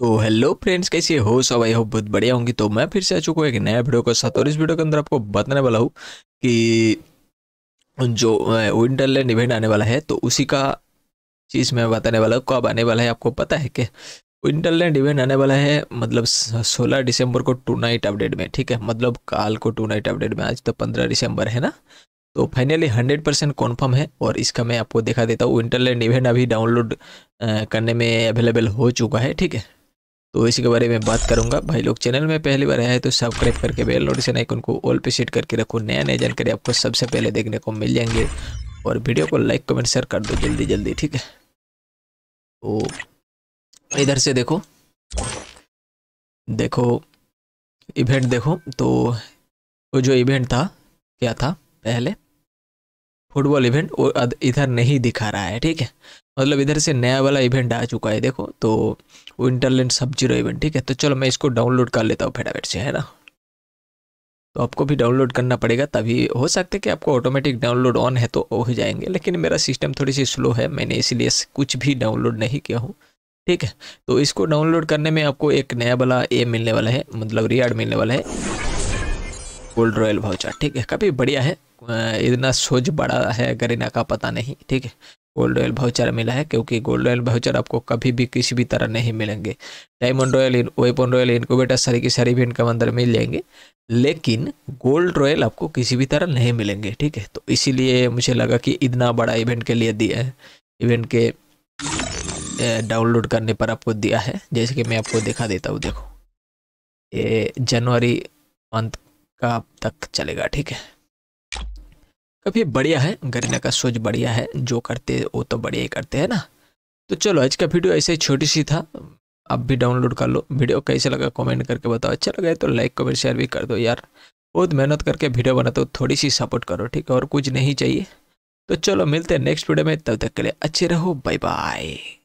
तो hello friends कैसे हो सब आई हो बहुत बढ़िया होंगी तो मैं फिर से आ चुका हूँ एक नया वीडियो के साथ और इस वीडियो के अंदर आपको बताने वाला हूँ कि जो विंटरलैंड इवेंट आने वाला है तो उसी का चीज़ मैं बताने वाला हूँ कब आने वाला है आपको पता है क्या विंटरलैंड इवेंट आने वाला है मतलब सोलह दिसंबर को टू नाइट अपडेट में ठीक है मतलब काल को टू नाइट अपडेट में आज तो पंद्रह दिसंबर है ना तो फाइनली 100 परसेंट कॉन्फर्म है और इसका मैं आपको दिखा देता हूँ विंटरलैंड इवेंट अभी डाउनलोड करने में अवेलेबल हो चुका है ठीक है तो इसी के बारे में बात करूंगा भाई लोग चैनल में पहली बार आया है तो सब्सक्राइब करके बेल नोटिफिकेशन आइकन को ऑल पे सेट करके रखो नया नया जानकारी आपको सबसे पहले देखने को मिल जाएंगे और वीडियो को लाइक कमेंट शेयर कर दो जल्दी जल्दी ठीक है तो इधर से देखो देखो इवेंट देखो तो वो जो इवेंट था क्या था पहले फुटबॉल इवेंट वो इधर नहीं दिखा रहा है ठीक है मतलब इधर से नया वाला इवेंट आ चुका है देखो तो विंटरलैंड सब जीरो इवेंट ठीक है तो चलो मैं इसको डाउनलोड कर लेता हूँ फटाफट से है ना तो आपको भी डाउनलोड करना पड़ेगा तभी हो सकता है कि आपको ऑटोमेटिक डाउनलोड ऑन है तो हो जाएंगे लेकिन मेरा सिस्टम थोड़ी सी स्लो है मैंने इसीलिए कुछ भी डाउनलोड नहीं किया हूँ ठीक है तो इसको डाउनलोड करने में आपको एक नया वाला ए मिलने वाला है मतलब रियाड मिलने वाला है गोल्ड रॉयल भाउचर ठीक है काफ़ी बढ़िया है इतना सोच बड़ा है गरीना का पता नहीं ठीक है गोल्ड रॉयल भाउचर मिला है क्योंकि गोल्ड रॉयल भाउचर आपको कभी भी किसी भी तरह नहीं मिलेंगे diamond royal weapon royal incubator सारी की सारी भी इनकम अंदर मिल जाएंगे लेकिन गोल्ड रॉयल आपको किसी भी तरह नहीं मिलेंगे ठीक है तो इसीलिए मुझे लगा कि इतना बड़ा इवेंट के लिए दिया है इवेंट के डाउनलोड करने पर आपको दिया है जैसे कि मैं आपको दिखा देता हूँ देखो ये जनवरी मंथ का अब तक चलेगा ठीक है ये बढ़िया है गरीना का सोच बढ़िया है जो करते वो तो बढ़िया ही करते हैं ना तो चलो आज का वीडियो ऐसे छोटी सी था अब भी डाउनलोड कर लो वीडियो कैसे लगा कमेंट करके बताओ अच्छा लगा तो लाइक कमेंट शेयर भी कर दो यार बहुत मेहनत करके वीडियो बनाते हो थोड़ी सी सपोर्ट करो ठीक है और कुछ नहीं चाहिए तो चलो मिलते हैं नेक्स्ट वीडियो में तब तक के लिए अच्छे रहो बाय बाय